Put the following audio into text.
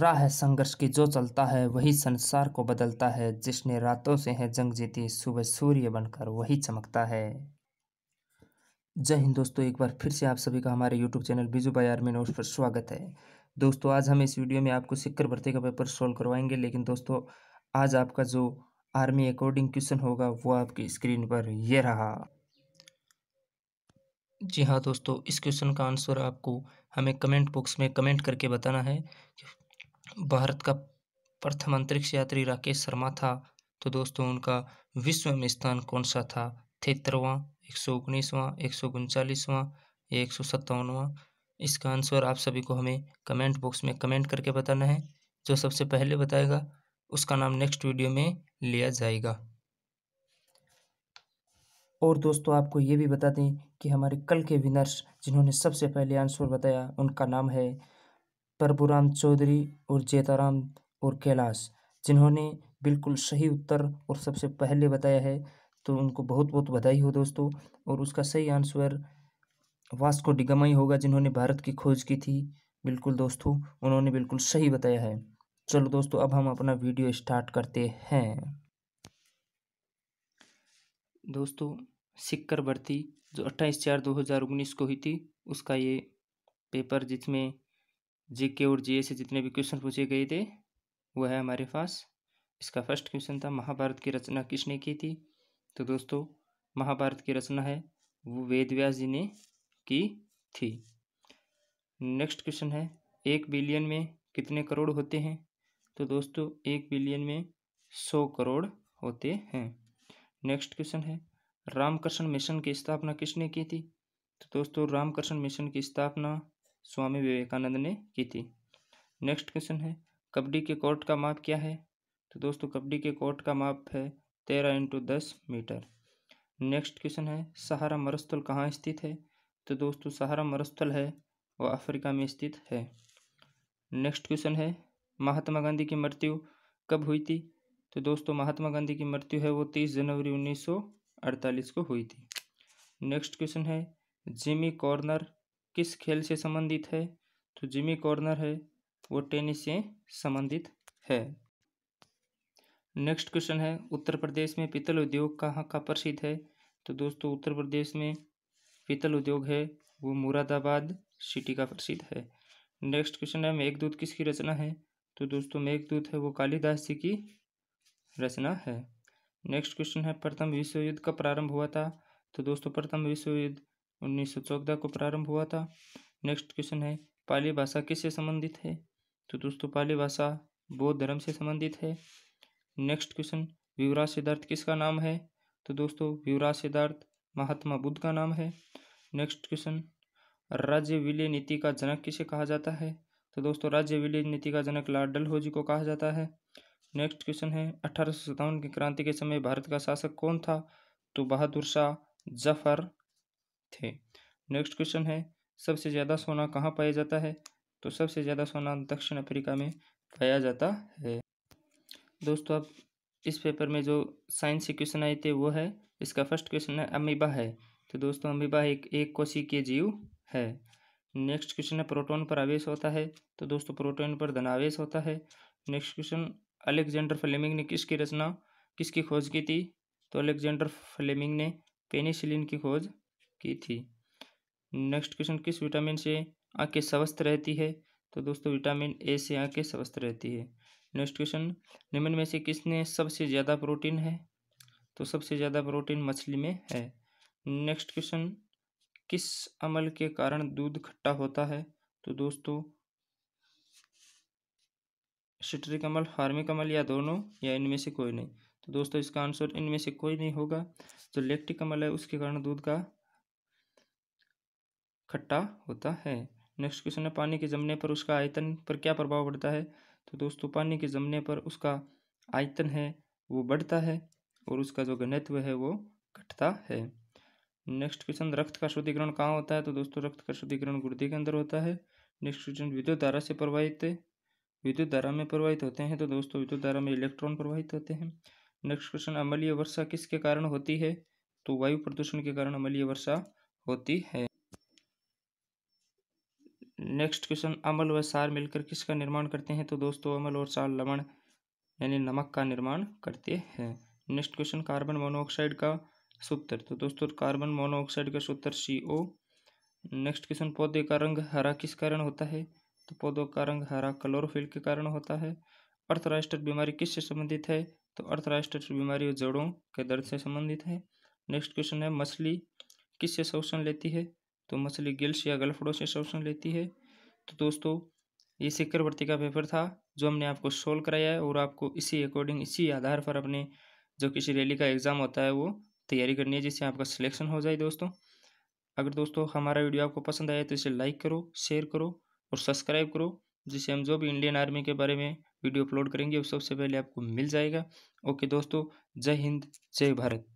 राह संघर्ष की जो चलता है वही संसार को बदलता है जिसने रातों से है जंग जीती सुबह सूर्य बनकर वही चमकता है जय हिंद दोस्तों एक बार फिर से आप सभी का हमारे यूट्यूब चैनल बिजू बाजार में नोट पर स्वागत है दोस्तों आज हम इस वीडियो में आपको सिक्कर भर्ती का पेपर सोल्व करवाएंगे लेकिन दोस्तों आज आपका जो आर्मी अकॉर्डिंग क्वेश्चन होगा वो आपकी स्क्रीन पर यह रहा जी हाँ दोस्तों इस क्वेश्चन का आंसर आपको हमें कमेंट बॉक्स में कमेंट करके बताना है भारत का प्रथम अंतरिक्ष यात्री राकेश शर्मा था तो दोस्तों उनका विश्व में स्थान कौन सा था तिहत्तरवां एक सौ उन्नीसवां एक सौ उनचालीसवां या एक सौ सत्तावनवां इसका आंसर आप सभी को हमें कमेंट बॉक्स में कमेंट करके बताना है जो सबसे पहले बताएगा उसका नाम नेक्स्ट वीडियो में लिया जाएगा और दोस्तों आपको ये भी बता दें कि हमारे कल के विनर्स जिन्होंने सबसे पहले आंसर बताया उनका नाम है प्रभुराम चौधरी और जेताराम और कैलाश जिन्होंने बिल्कुल सही उत्तर और सबसे पहले बताया है तो उनको बहुत बहुत बधाई हो दोस्तों और उसका सही आंसर वास्को डिगमा ही होगा जिन्होंने भारत की खोज की थी बिल्कुल दोस्तों उन्होंने बिल्कुल सही बताया है चलो दोस्तों अब हम अपना वीडियो स्टार्ट करते हैं दोस्तों सिक्कर भर्ती जो 28 चार 2019 को हुई थी उसका ये पेपर जिसमें जीके और जीए से जितने भी क्वेश्चन पूछे गए थे वह है हमारे पास इसका फर्स्ट क्वेश्चन था महाभारत की रचना किसने की थी तो दोस्तों महाभारत की रचना है वो वेद व्यास जी ने की थी नेक्स्ट क्वेश्चन है एक बिलियन में कितने करोड़ होते हैं तो दोस्तों एक बिलियन में सौ करोड़ होते हैं नेक्स्ट क्वेश्चन है रामकृष्ण मिशन की स्थापना किसने की थी तो दोस्तों रामकृष्ण मिशन की स्थापना स्वामी विवेकानंद ने की थी नेक्स्ट क्वेश्चन है कबड्डी के कोर्ट का माप क्या है तो दोस्तों कबड्डी के कोर्ट का माप है तेरह इंटू दस मीटर नेक्स्ट क्वेश्चन है सहारा मरुस्थल कहाँ स्थित है तो दोस्तों सहारा मरुस्थल है वह अफ्रीका में स्थित है नेक्स्ट क्वेश्चन है महात्मा गांधी की मृत्यु कब हुई थी तो दोस्तों महात्मा गांधी की मृत्यु है वो तीस जनवरी 1948 को हुई थी नेक्स्ट क्वेश्चन है जिमी कॉर्नर किस खेल से संबंधित है तो जिमी कॉर्नर है वो टेनिस से संबंधित है नेक्स्ट क्वेश्चन है उत्तर प्रदेश में पीतल उद्योग कहाँ का प्रसिद्ध है तो दोस्तों उत्तर प्रदेश में पीतल उद्योग है वो मुरादाबाद सिटी का प्रसिद्ध है नेक्स्ट क्वेश्चन है मेघदूत किसकी रचना है तो दोस्तों मेघदूत है वो कालिदास जी की रचना है नेक्स्ट क्वेश्चन है प्रथम विश्व युद्ध का प्रारंभ हुआ था तो दोस्तों प्रथम विश्व युद्ध उन्नीस को प्रारंभ हुआ था नेक्स्ट क्वेश्चन है पाली भाषा किससे संबंधित है तो दोस्तों पाली भाषा बौद्ध धर्म से संबंधित है नेक्स्ट क्वेश्चन युवराज सिद्धार्थ किसका नाम है तो दोस्तों युवराज सिद्धार्थ महात्मा बुद्ध का नाम है नेक्स्ट क्वेश्चन राज्य विलय नीति का जनक किसे कहा जाता है तो दोस्तों राज्य विलय नीति का जनक लाल डलहौजी को कहा जाता है नेक्स्ट क्वेश्चन है अठारह की क्रांति के समय भारत का शासक कौन था तो बहादुर शाह जफर थे नेक्स्ट क्वेश्चन है सबसे ज़्यादा सोना कहाँ पाया जाता है तो सबसे ज़्यादा सोना दक्षिण अफ्रीका में पाया जाता है दोस्तों अब इस पेपर में जो साइंस के क्वेश्चन आए थे वो है इसका फर्स्ट क्वेश्चन है अमीबा है तो दोस्तों अमीबा एक एक के जीव है नेक्स्ट क्वेश्चन है प्रोटोन पर आवेश होता है तो दोस्तों प्रोटोन पर धनावेश होता है नेक्स्ट क्वेश्चन अलेक्जेंडर फ्लेमिंग ने किसकी रचना किसकी खोज की थी तो अलेक्जेंडर फ्लेमिंग ने पेनिसिलिन की खोज की थी नेक्स्ट क्वेश्चन किस विटामिन से आंखें स्वस्थ रहती है तो दोस्तों विटामिन ए से आंखें स्वस्थ रहती है नेक्स्ट क्वेश्चन निम्न में से किसने सबसे ज़्यादा प्रोटीन है तो सबसे ज़्यादा प्रोटीन मछली में है नेक्स्ट क्वेश्चन किस अमल के कारण दूध खट्टा होता है तो दोस्तों सिट्रिक अमल फार्मिक अमल या दोनों या इनमें से कोई नहीं तो दोस्तों इसका आंसर इनमें से कोई नहीं होगा जो लेक्टिक अमल है उसके कारण दूध का खट्टा होता है नेक्स्ट क्वेश्चन है पानी के जमने पर उसका आयतन पर क्या प्रभाव पड़ता है तो दोस्तों पानी के जमने पर उसका आयतन है वो बढ़ता है और उसका जो घनत्व है वो घटता है नेक्स्ट क्वेश्चन रक्त का शुद्धिकरण कहाँ होता है तो दोस्तों रक्त का शुद्धिकरण गुर्दे के अंदर होता है नेक्स्ट क्वेश्चन विद्युत धारा से प्रवाहित विद्युत धारा में प्रवाहित होते हैं तो दोस्तों विद्युत धारा में इलेक्ट्रॉन प्रवाहित होते हैं नेक्स्ट क्वेश्चन अमलीय वर्षा किसके कारण होती है तो वायु प्रदूषण के कारण अमलीय वर्षा होती है नेक्स्ट क्वेश्चन अमल व सार मिलकर किसका निर्माण करते हैं तो दोस्तों अमल और सार लवण यानी नमक का निर्माण करते हैं नेक्स्ट क्वेश्चन कार्बन मोनोऑक्साइड का सूत्र तो दोस्तों कार्बन मोनोऑक्साइड का सूत्र सी ओ नेक्स्ट क्वेश्चन पौधे का रंग हरा किस कारण होता है तो पौधों का रंग हरा क्लोरोफिल के कारण होता है अर्थराष्ट्र बीमारी किससे संबंधित है तो अर्थराष्ट्र बीमारी जड़ों के दर्द से संबंधित है नेक्स्ट क्वेश्चन है मछली किससे शोषण लेती है तो मछली गिल्स या गलफड़ों से शोषण लेती है तो दोस्तों ये शिक्षावर्ती का पेपर था जो हमने आपको सोल्व कराया है और आपको इसी अकॉर्डिंग इसी आधार पर अपने जो किसी रैली का एग्ज़ाम होता है वो तैयारी करनी है जिससे आपका सिलेक्शन हो जाए दोस्तों अगर दोस्तों हमारा वीडियो आपको पसंद आया तो इसे लाइक करो शेयर करो और सब्सक्राइब करो जिससे हम जो भी इंडियन आर्मी के बारे में वीडियो अपलोड करेंगे वो सबसे पहले आपको मिल जाएगा ओके दोस्तों जय हिंद जय भारत